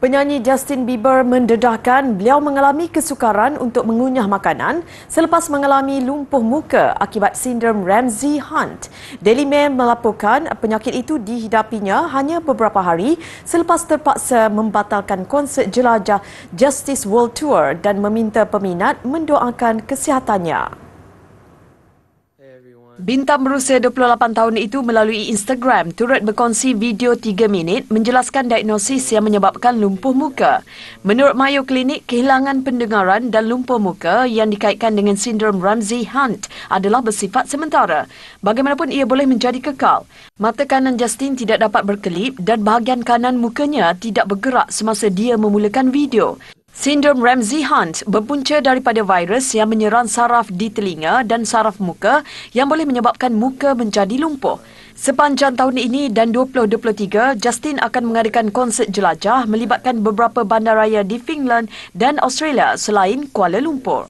Penyanyi Justin Bieber mendedahkan beliau mengalami kesukaran untuk mengunyah makanan selepas mengalami lumpuh muka akibat sindrom Ramsey Hunt. Daily Mail melaporkan penyakit itu dihidapinya hanya beberapa hari selepas terpaksa membatalkan konsert jelajah Justice World Tour dan meminta peminat mendoakan kesihatannya. Bintang berusia 28 tahun itu melalui Instagram turut berkongsi video 3 minit menjelaskan diagnosis yang menyebabkan lumpuh muka. Menurut Mayo Clinic, kehilangan pendengaran dan lumpuh muka yang dikaitkan dengan sindrom Ramsey Hunt adalah bersifat sementara. Bagaimanapun ia boleh menjadi kekal. Mata kanan Justin tidak dapat berkelip dan bahagian kanan mukanya tidak bergerak semasa dia memulakan video. Sindrom Ramsey Hunt berpunca daripada virus yang menyerang saraf di telinga dan saraf muka yang boleh menyebabkan muka menjadi lumpuh. Sepanjang tahun ini dan 2023, Justin akan mengadakan konsert jelajah melibatkan beberapa bandaraya di Finland dan Australia selain Kuala Lumpur.